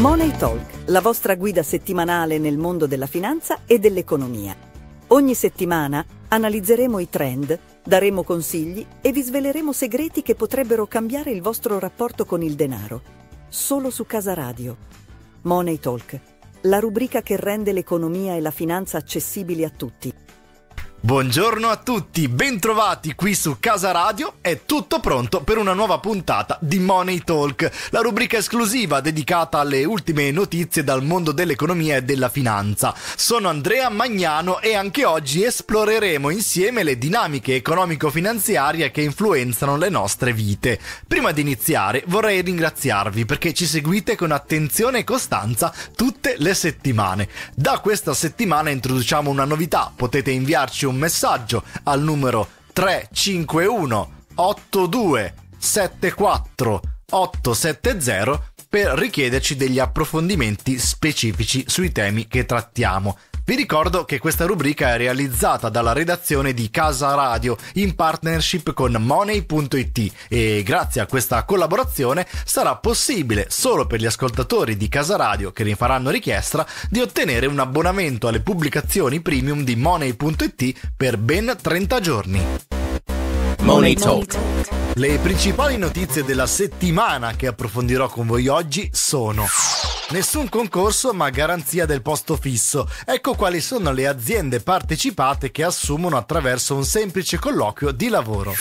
Money Talk, la vostra guida settimanale nel mondo della finanza e dell'economia. Ogni settimana analizzeremo i trend, daremo consigli e vi sveleremo segreti che potrebbero cambiare il vostro rapporto con il denaro. Solo su Casa Radio. Money Talk, la rubrica che rende l'economia e la finanza accessibili a tutti. Buongiorno a tutti, bentrovati qui su Casa Radio, è tutto pronto per una nuova puntata di Money Talk, la rubrica esclusiva dedicata alle ultime notizie dal mondo dell'economia e della finanza. Sono Andrea Magnano e anche oggi esploreremo insieme le dinamiche economico-finanziarie che influenzano le nostre vite. Prima di iniziare vorrei ringraziarvi perché ci seguite con attenzione e costanza tutte le settimane. Da questa settimana introduciamo una novità, potete inviarci un messaggio al numero 351 82 74 870 per richiederci degli approfondimenti specifici sui temi che trattiamo. Vi ricordo che questa rubrica è realizzata dalla redazione di Casa Radio in partnership con Money.it e grazie a questa collaborazione sarà possibile solo per gli ascoltatori di Casa Radio che ne faranno richiesta di ottenere un abbonamento alle pubblicazioni premium di Money.it per ben 30 giorni. Money Talk. Le principali notizie della settimana che approfondirò con voi oggi sono Nessun concorso ma garanzia del posto fisso. Ecco quali sono le aziende partecipate che assumono attraverso un semplice colloquio di lavoro.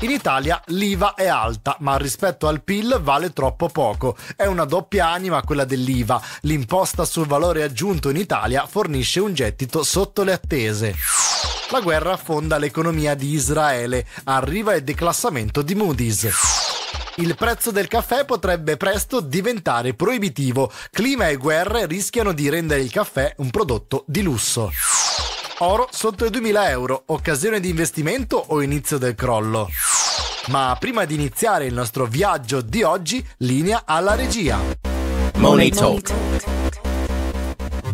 In Italia l'IVA è alta, ma rispetto al PIL vale troppo poco. È una doppia anima quella dell'IVA. L'imposta sul valore aggiunto in Italia fornisce un gettito sotto le attese. La guerra affonda l'economia di Israele. Arriva il declassamento di Moody's. Il prezzo del caffè potrebbe presto diventare proibitivo. Clima e guerre rischiano di rendere il caffè un prodotto di lusso. Oro sotto i 2000 euro, occasione di investimento o inizio del crollo? Ma prima di iniziare il nostro viaggio di oggi, linea alla regia. Money Talk.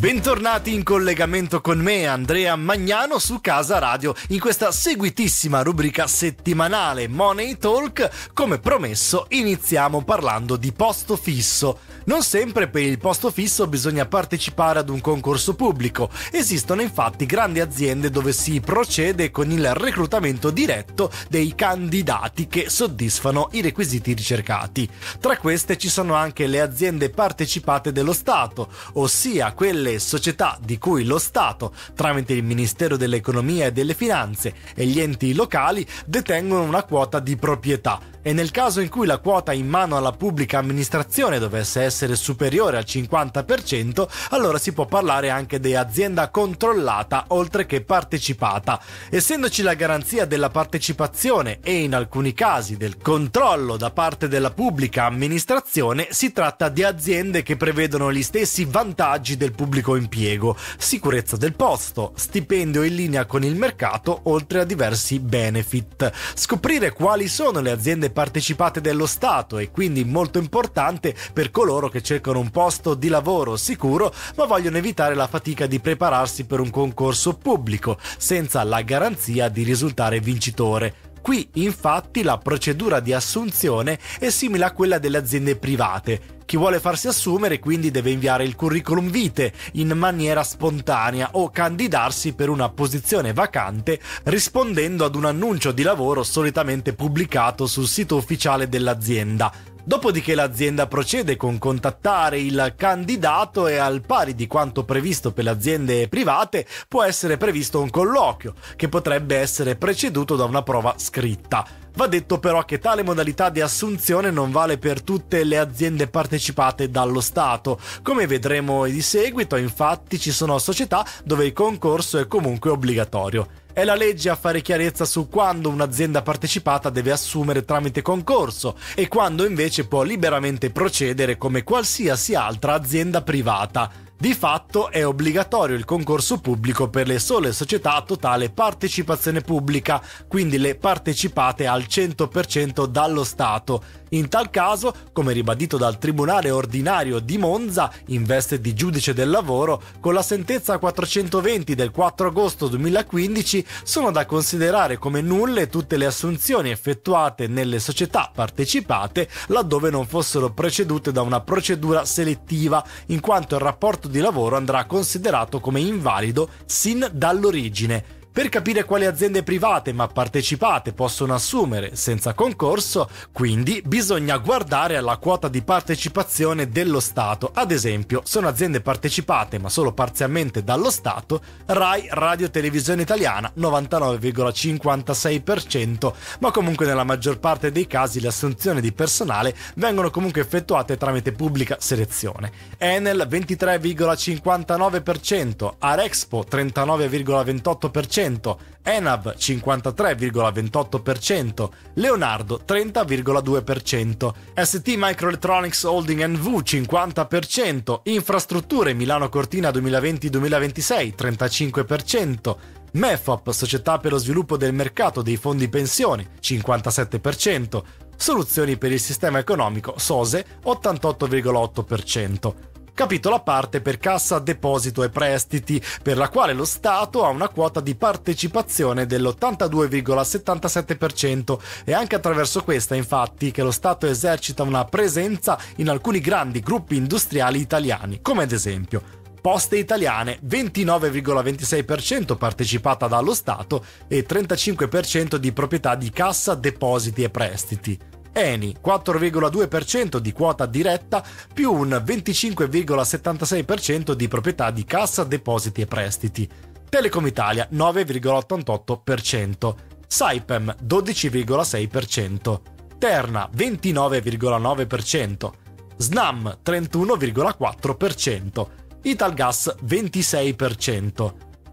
Bentornati in collegamento con me, Andrea Magnano, su Casa Radio, in questa seguitissima rubrica settimanale Money Talk. Come promesso, iniziamo parlando di posto fisso. Non sempre per il posto fisso bisogna partecipare ad un concorso pubblico. Esistono infatti grandi aziende dove si procede con il reclutamento diretto dei candidati che soddisfano i requisiti ricercati. Tra queste ci sono anche le aziende partecipate dello Stato, ossia quelle le società di cui lo Stato, tramite il Ministero dell'Economia e delle Finanze e gli enti locali, detengono una quota di proprietà e nel caso in cui la quota in mano alla pubblica amministrazione dovesse essere superiore al 50%, allora si può parlare anche di azienda controllata oltre che partecipata. Essendoci la garanzia della partecipazione e in alcuni casi del controllo da parte della pubblica amministrazione, si tratta di aziende che prevedono gli stessi vantaggi del pubblico impiego, sicurezza del posto, stipendio in linea con il mercato, oltre a diversi benefit. Scoprire quali sono le aziende partecipate dello Stato e quindi molto importante per coloro che cercano un posto di lavoro sicuro ma vogliono evitare la fatica di prepararsi per un concorso pubblico senza la garanzia di risultare vincitore. Qui infatti la procedura di assunzione è simile a quella delle aziende private chi vuole farsi assumere quindi deve inviare il curriculum vitae in maniera spontanea o candidarsi per una posizione vacante rispondendo ad un annuncio di lavoro solitamente pubblicato sul sito ufficiale dell'azienda Dopodiché l'azienda procede con contattare il candidato e al pari di quanto previsto per le aziende private può essere previsto un colloquio che potrebbe essere preceduto da una prova scritta. Va detto però che tale modalità di assunzione non vale per tutte le aziende partecipate dallo Stato. Come vedremo di seguito, infatti, ci sono società dove il concorso è comunque obbligatorio. È la legge a fare chiarezza su quando un'azienda partecipata deve assumere tramite concorso e quando invece può liberamente procedere come qualsiasi altra azienda privata. Di fatto è obbligatorio il concorso pubblico per le sole società a totale partecipazione pubblica, quindi le partecipate al 100% dallo Stato. In tal caso, come ribadito dal Tribunale ordinario di Monza in veste di giudice del lavoro, con la sentenza 420 del 4 agosto 2015 sono da considerare come nulle tutte le assunzioni effettuate nelle società partecipate laddove non fossero precedute da una procedura selettiva, in quanto il rapporto contratto di lavoro andrà considerato come invalido sin dall'origine per capire quali aziende private ma partecipate possono assumere senza concorso, quindi bisogna guardare alla quota di partecipazione dello Stato. Ad esempio, sono aziende partecipate ma solo parzialmente dallo Stato, RAI Radio Televisione Italiana 99,56%, ma comunque nella maggior parte dei casi le assunzioni di personale vengono comunque effettuate tramite pubblica selezione. Enel 23,59%, Arexpo 39,28%, 50,6%, Enab 53,28%, Leonardo 30,2%, ST Microelectronics Holding NV 50%, Infrastrutture Milano Cortina 2020-2026 35%, MEFAP, Società per lo sviluppo del mercato dei fondi pensioni, 57%, Soluzioni per il sistema economico, SOSE, 88,8% capitolo a parte per cassa, deposito e prestiti, per la quale lo Stato ha una quota di partecipazione dell'82,77%. È anche attraverso questa, infatti, che lo Stato esercita una presenza in alcuni grandi gruppi industriali italiani, come ad esempio Poste Italiane 29,26% partecipata dallo Stato e 35% di proprietà di cassa, depositi e prestiti. Eni 4,2% di quota diretta più un 25,76% di proprietà di Cassa Depositi e Prestiti. Telecom Italia 9,88%, Saipem 12,6%, Terna 29,9%, Snam 31,4%, Italgas 26%,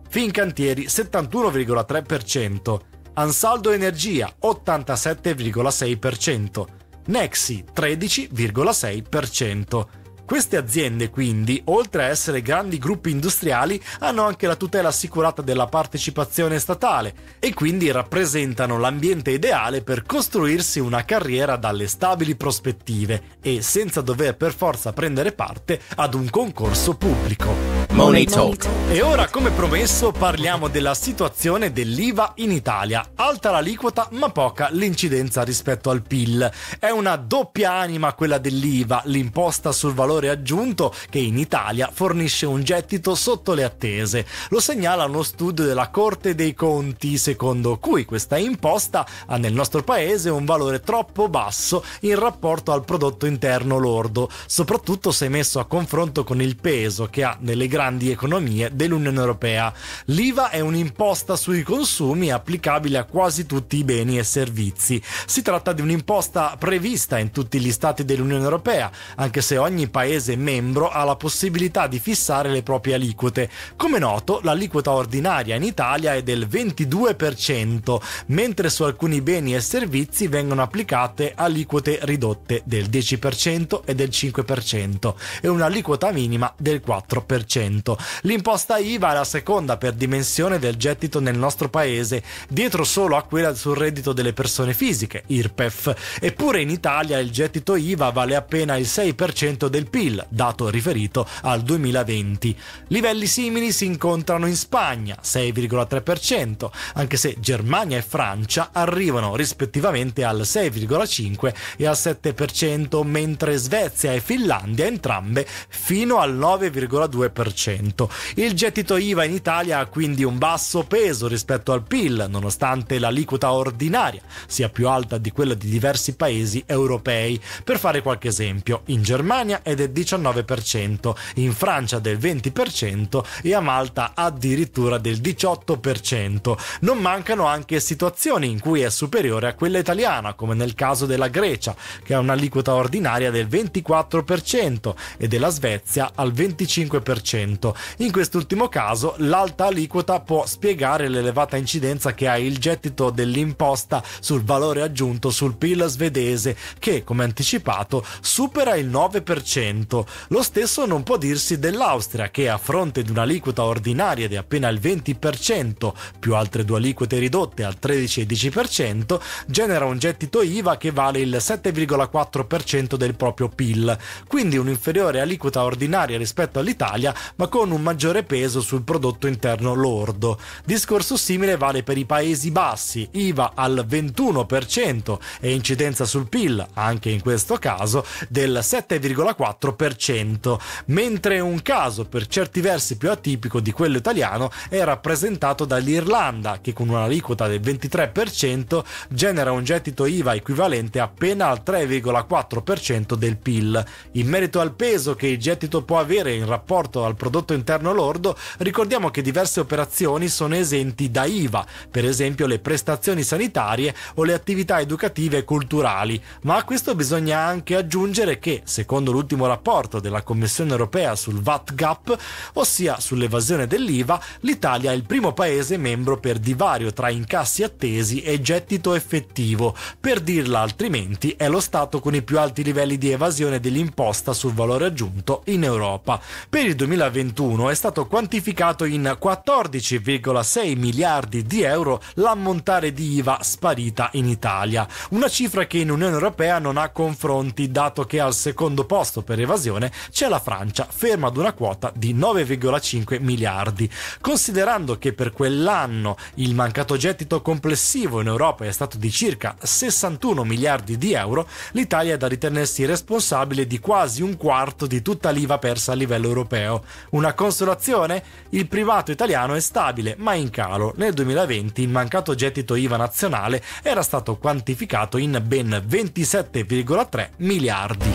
Fincantieri 71,3%, Ansaldo Energia 87,6%, Nexi 13,6%. Queste aziende quindi, oltre a essere grandi gruppi industriali, hanno anche la tutela assicurata della partecipazione statale e quindi rappresentano l'ambiente ideale per costruirsi una carriera dalle stabili prospettive e senza dover per forza prendere parte ad un concorso pubblico. Money Talk. E ora, come promesso, parliamo della situazione dell'IVA in Italia. Alta l'aliquota, ma poca l'incidenza rispetto al PIL. È una doppia anima quella dell'IVA, l'imposta sul valore aggiunto, che in Italia fornisce un gettito sotto le attese. Lo segnala uno studio della Corte dei Conti, secondo cui questa imposta ha nel nostro paese un valore troppo basso in rapporto al prodotto interno lordo, soprattutto se messo a confronto con il peso che ha nelle grandi grandi economie dell'Unione Europea. L'IVA è un'imposta sui consumi applicabile a quasi tutti i beni e servizi. Si tratta di un'imposta prevista in tutti gli stati dell'Unione Europea, anche se ogni paese membro ha la possibilità di fissare le proprie aliquote. Come noto, l'aliquota ordinaria in Italia è del 22%, mentre su alcuni beni e servizi vengono applicate aliquote ridotte del 10% e del 5% e un'aliquota minima del 4%. 100%. L'imposta IVA è la seconda per dimensione del gettito nel nostro paese, dietro solo a quella sul reddito delle persone fisiche, IRPEF. Eppure in Italia il gettito IVA vale appena il 6% del PIL, dato riferito al 2020. Livelli simili si incontrano in Spagna, 6,3%, anche se Germania e Francia arrivano rispettivamente al 6,5% e al 7%, mentre Svezia e Finlandia entrambe fino al 9,2%. 2,5%. Il gettito IVA in Italia ha quindi un basso peso rispetto al PIL, nonostante l'aliquota ordinaria sia più alta di quella di diversi paesi europei. Per fare qualche esempio, in Germania è del 19%, in Francia del 20% e a Malta addirittura del 18%. Non mancano anche situazioni in cui è superiore a quella italiana, come nel caso della Grecia, che ha un'aliquota ordinaria del 24% e della Svezia al 25%. 100%. In quest'ultimo caso l'alta aliquota può spiegare l'elevata incidenza che ha il gettito dell'imposta sul valore aggiunto sul PIL svedese che, come anticipato, supera il 9%. Lo stesso non può dirsi dell'Austria che a fronte di un'aliquota ordinaria di appena il 20% più altre due aliquote ridotte al 13 e 10% genera un gettito IVA che vale il 7,4% del proprio PIL, quindi un'inferiore aliquota ordinaria rispetto all'Italia, ma con un maggiore peso sul prodotto interno lordo. Discorso simile vale per i Paesi Bassi, IVA al 21% e incidenza sul PIL, anche in questo caso, del 7,4%, mentre un caso per certi versi più atipico di quello italiano è rappresentato dall'Irlanda, che con un'aliquota del 23% genera un gettito IVA equivalente appena al 3,4% del PIL. In merito al peso che il gettito può avere in rapporto al prodotto prodotto interno lordo, ricordiamo che diverse operazioni sono esenti da IVA, per esempio le prestazioni sanitarie o le attività educative e culturali, ma a questo bisogna anche aggiungere che, secondo l'ultimo rapporto della Commissione europea sul VAT Gap, ossia sull'evasione dell'IVA, l'Italia è il primo paese membro per divario tra incassi attesi e gettito effettivo. Per dirla altrimenti, è lo Stato con i più alti livelli di evasione dell'imposta sul valore aggiunto in Europa. Per il 2020 2021 è stato quantificato in 14,6 miliardi di euro l'ammontare di IVA sparita in Italia, una cifra che in Unione Europea non ha confronti dato che al secondo posto per evasione c'è la Francia, ferma ad una quota di 9,5 miliardi. Considerando che per quell'anno il mancato gettito complessivo in Europa è stato di circa 61 miliardi di euro, l'Italia è da ritenersi responsabile di quasi un quarto di tutta l'IVA persa a livello europeo, una consolazione? Il privato italiano è stabile, ma in calo. Nel 2020 il mancato gettito IVA nazionale era stato quantificato in ben 27,3 miliardi.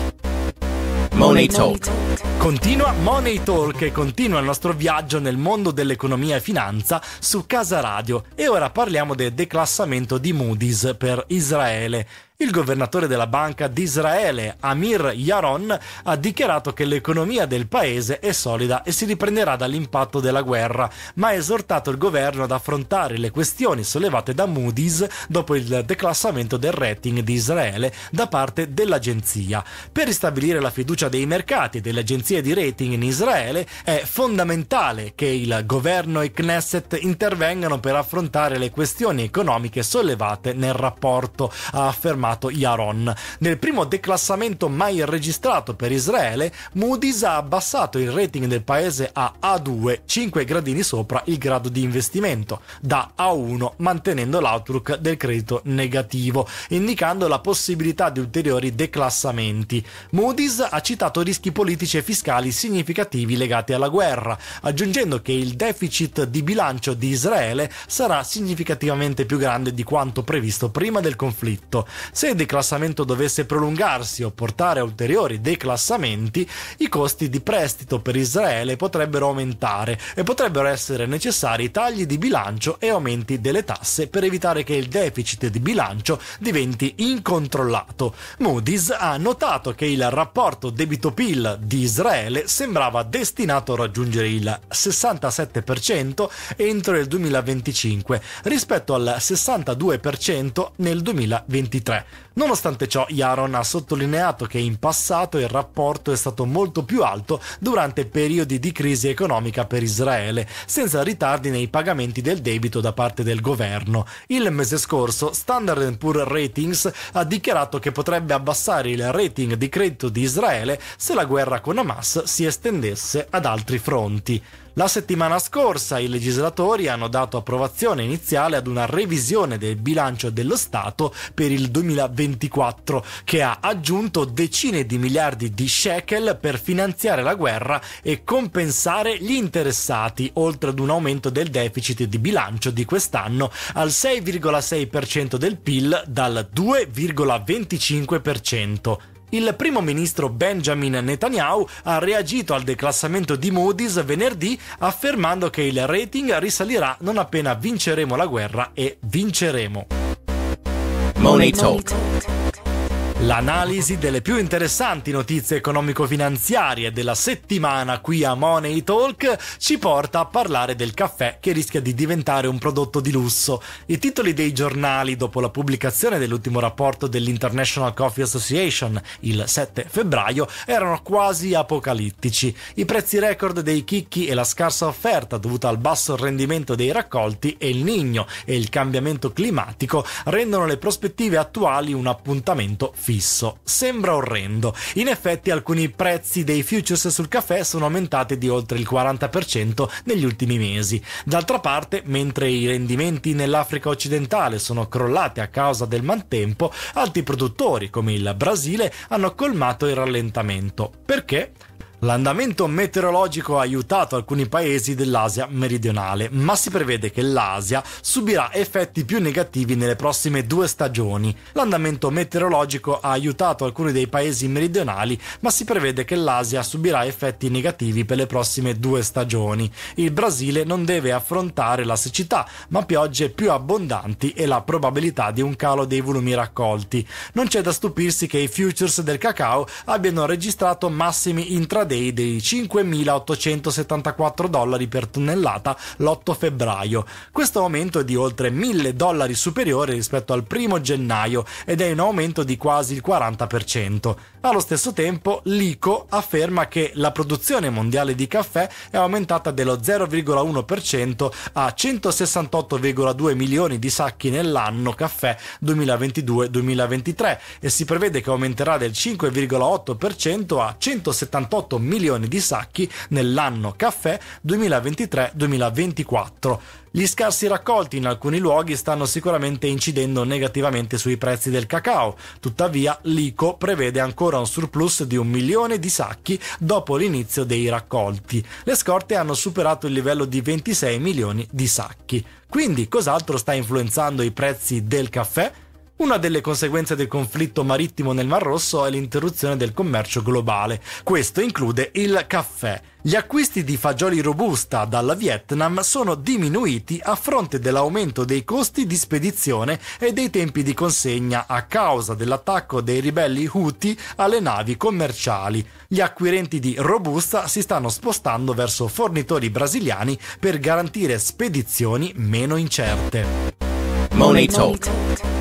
Money Talk. Continua Money Talk e continua il nostro viaggio nel mondo dell'economia e finanza su Casa Radio e ora parliamo del declassamento di Moody's per Israele. Il governatore della Banca di Israele, Amir Yaron, ha dichiarato che l'economia del paese è solida e si riprenderà dall'impatto della guerra, ma ha esortato il governo ad affrontare le questioni sollevate da Moody's dopo il declassamento del rating di Israele da parte dell'agenzia. Per ristabilire la fiducia dei mercati e delle agenzie agenzie di rating in Israele, è fondamentale che il governo e Knesset intervengano per affrontare le questioni economiche sollevate nel rapporto, ha affermato Yaron. Nel primo declassamento mai registrato per Israele, Moody's ha abbassato il rating del paese a A2, 5 gradini sopra il grado di investimento, da A1 mantenendo l'outlook del credito negativo, indicando la possibilità di ulteriori declassamenti. Moody's ha citato rischi politici e fiscali fiscali significativi legati alla guerra, aggiungendo che il deficit di bilancio di Israele sarà significativamente più grande di quanto previsto prima del conflitto. Se il declassamento dovesse prolungarsi o portare a ulteriori declassamenti, i costi di prestito per Israele potrebbero aumentare e potrebbero essere necessari tagli di bilancio e aumenti delle tasse per evitare che il deficit di bilancio diventi incontrollato. Moody's ha notato che il rapporto debito-PIL di Israele Israele sembrava destinato a raggiungere il 67% entro il 2025 rispetto al 62% nel 2023. Nonostante ciò, Yaron ha sottolineato che in passato il rapporto è stato molto più alto durante periodi di crisi economica per Israele, senza ritardi nei pagamenti del debito da parte del governo. Il mese scorso Standard Poor's Ratings ha dichiarato che potrebbe abbassare il rating di credito di Israele se la guerra con Hamas si estendesse ad altri fronti. La settimana scorsa i legislatori hanno dato approvazione iniziale ad una revisione del bilancio dello Stato per il 2024 che ha aggiunto decine di miliardi di shekel per finanziare la guerra e compensare gli interessati, oltre ad un aumento del deficit di bilancio di quest'anno al 6,6% del PIL dal 2,25%. Il primo ministro Benjamin Netanyahu ha reagito al declassamento di Moody's venerdì affermando che il rating risalirà non appena vinceremo la guerra e vinceremo. Money Talk. L'analisi delle più interessanti notizie economico-finanziarie della settimana qui a Money Talk ci porta a parlare del caffè che rischia di diventare un prodotto di lusso. I titoli dei giornali dopo la pubblicazione dell'ultimo rapporto dell'International Coffee Association il 7 febbraio erano quasi apocalittici. I prezzi record dei chicchi e la scarsa offerta dovuta al basso rendimento dei raccolti e il nigno e il cambiamento climatico rendono le prospettive attuali un appuntamento fisso. Sembra orrendo. In effetti alcuni prezzi dei futures sul caffè sono aumentati di oltre il 40% negli ultimi mesi. D'altra parte, mentre i rendimenti nell'Africa occidentale sono crollati a causa del maltempo, altri produttori come il Brasile hanno colmato il rallentamento. Perché? L'andamento meteorologico ha aiutato alcuni paesi dell'Asia meridionale, ma si prevede che l'Asia subirà effetti più negativi nelle prossime due stagioni. L'andamento meteorologico ha aiutato alcuni dei paesi meridionali, ma si prevede che l'Asia subirà effetti negativi per le prossime due stagioni. Il Brasile non deve affrontare la siccità, ma piogge più abbondanti e la probabilità di un calo dei volumi raccolti. Non c'è da stupirsi che i futures del cacao abbiano registrato massimi intraday dei, dei 5.874 dollari per tonnellata l'8 febbraio. Questo aumento è di oltre 1.000 dollari superiore rispetto al primo gennaio ed è un aumento di quasi il 40%. Allo stesso tempo l'ICO afferma che la produzione mondiale di caffè è aumentata dello 0,1% a 168,2 milioni di sacchi nell'anno caffè 2022-2023 e si prevede che aumenterà del 5,8% a 178 100 milioni di sacchi nell'anno caffè 2023-2024. Gli scarsi raccolti in alcuni luoghi stanno sicuramente incidendo negativamente sui prezzi del cacao, tuttavia l'ICO prevede ancora un surplus di un milione di sacchi dopo l'inizio dei raccolti. Le scorte hanno superato il livello di 26 milioni di sacchi. Quindi cos'altro sta influenzando i prezzi del caffè? Una delle conseguenze del conflitto marittimo nel Mar Rosso è l'interruzione del commercio globale. Questo include il caffè. Gli acquisti di fagioli robusta dalla Vietnam sono diminuiti a fronte dell'aumento dei costi di spedizione e dei tempi di consegna a causa dell'attacco dei ribelli Houthi alle navi commerciali. Gli acquirenti di robusta si stanno spostando verso fornitori brasiliani per garantire spedizioni meno incerte. Money Talk.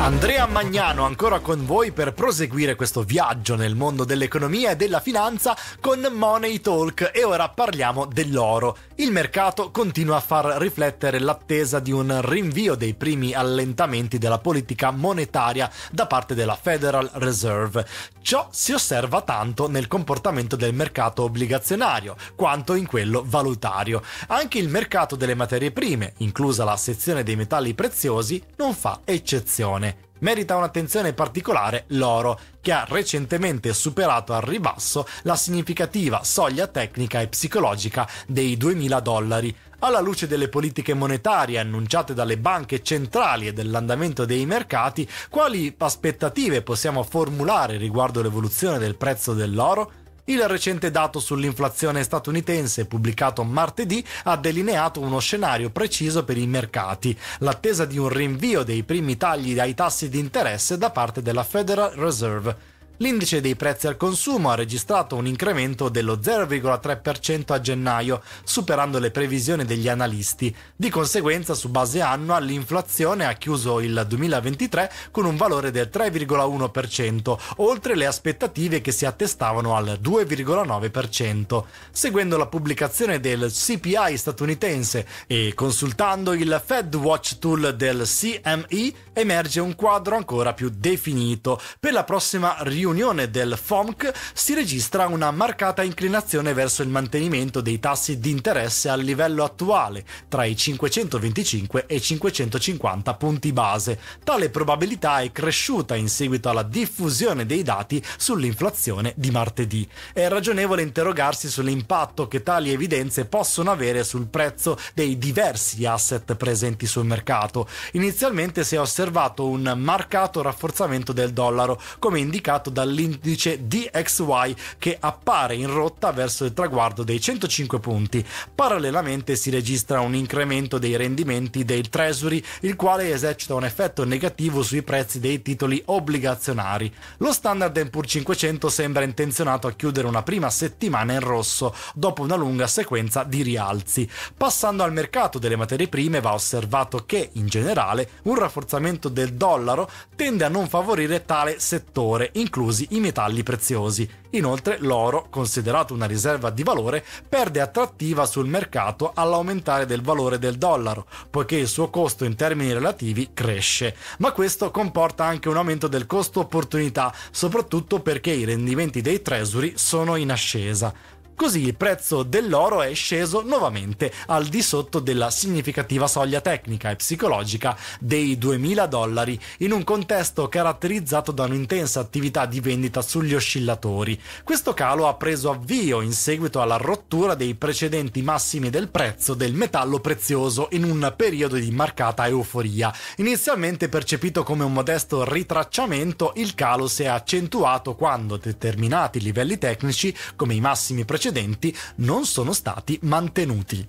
Andrea Magnano ancora con voi per proseguire questo viaggio nel mondo dell'economia e della finanza con Money Talk e ora parliamo dell'oro. Il mercato continua a far riflettere l'attesa di un rinvio dei primi allentamenti della politica monetaria da parte della Federal Reserve. Ciò si osserva tanto nel comportamento del mercato obbligazionario quanto in quello valutario. Anche il mercato delle materie prime, inclusa la sezione dei metalli preziosi, non fa eccezione merita un'attenzione particolare l'oro, che ha recentemente superato al ribasso la significativa soglia tecnica e psicologica dei 2.000 dollari. Alla luce delle politiche monetarie annunciate dalle banche centrali e dell'andamento dei mercati, quali aspettative possiamo formulare riguardo l'evoluzione del prezzo dell'oro? Il recente dato sull'inflazione statunitense pubblicato martedì ha delineato uno scenario preciso per i mercati, l'attesa di un rinvio dei primi tagli ai tassi di interesse da parte della Federal Reserve. L'indice dei prezzi al consumo ha registrato un incremento dello 0,3% a gennaio, superando le previsioni degli analisti. Di conseguenza, su base annua, l'inflazione ha chiuso il 2023 con un valore del 3,1%, oltre le aspettative che si attestavano al 2,9%. Seguendo la pubblicazione del CPI statunitense e consultando il Fed Watch Tool del CME, emerge un quadro ancora più definito. Per la prossima riunione riunione del FOMC si registra una marcata inclinazione verso il mantenimento dei tassi di interesse al livello attuale, tra i 525 e i 550 punti base. Tale probabilità è cresciuta in seguito alla diffusione dei dati sull'inflazione di martedì. È ragionevole interrogarsi sull'impatto che tali evidenze possono avere sul prezzo dei diversi asset presenti sul mercato. Inizialmente si è osservato un marcato rafforzamento del dollaro, come indicato da dall'indice DXY che appare in rotta verso il traguardo dei 105 punti. Parallelamente si registra un incremento dei rendimenti del Treasury, il quale esercita un effetto negativo sui prezzi dei titoli obbligazionari. Lo Standard Poor's 500 sembra intenzionato a chiudere una prima settimana in rosso dopo una lunga sequenza di rialzi. Passando al mercato delle materie prime va osservato che in generale un rafforzamento del dollaro tende a non favorire tale settore, incluso inclusi i metalli preziosi. Inoltre l'oro, considerato una riserva di valore, perde attrattiva sul mercato all'aumentare del valore del dollaro, poiché il suo costo in termini relativi cresce. Ma questo comporta anche un aumento del costo opportunità, soprattutto perché i rendimenti dei treasury sono in ascesa. Così il prezzo dell'oro è sceso nuovamente al di sotto della significativa soglia tecnica e psicologica dei 2.000 dollari in un contesto caratterizzato da un'intensa attività di vendita sugli oscillatori. Questo calo ha preso avvio in seguito alla rottura dei precedenti massimi del prezzo del metallo prezioso in un periodo di marcata euforia. Inizialmente percepito come un modesto ritracciamento, il calo si è accentuato quando determinati livelli tecnici, come i massimi precedenti, precedenti non sono stati mantenuti.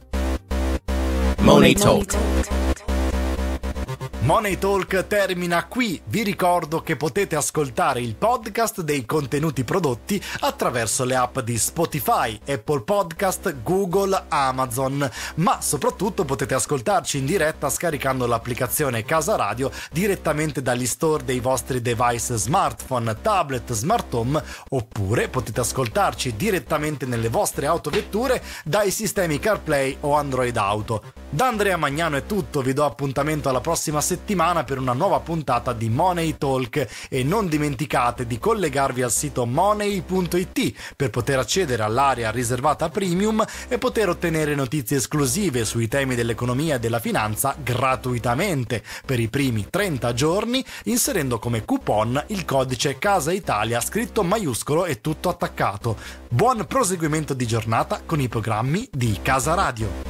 Money Talk. Money Talk termina qui. Vi ricordo che potete ascoltare il podcast dei contenuti prodotti attraverso le app di Spotify, Apple Podcast, Google, Amazon, ma soprattutto potete ascoltarci in diretta scaricando l'applicazione Casa Radio direttamente dagli store dei vostri device smartphone, tablet, smart home, oppure potete ascoltarci direttamente nelle vostre autovetture dai sistemi CarPlay o Android Auto. Da Andrea Magnano è tutto, vi do appuntamento alla prossima settimana settimana per una nuova puntata di Money Talk e non dimenticate di collegarvi al sito money.it per poter accedere all'area riservata premium e poter ottenere notizie esclusive sui temi dell'economia e della finanza gratuitamente per i primi 30 giorni inserendo come coupon il codice Casa Italia scritto maiuscolo e tutto attaccato. Buon proseguimento di giornata con i programmi di Casa Radio.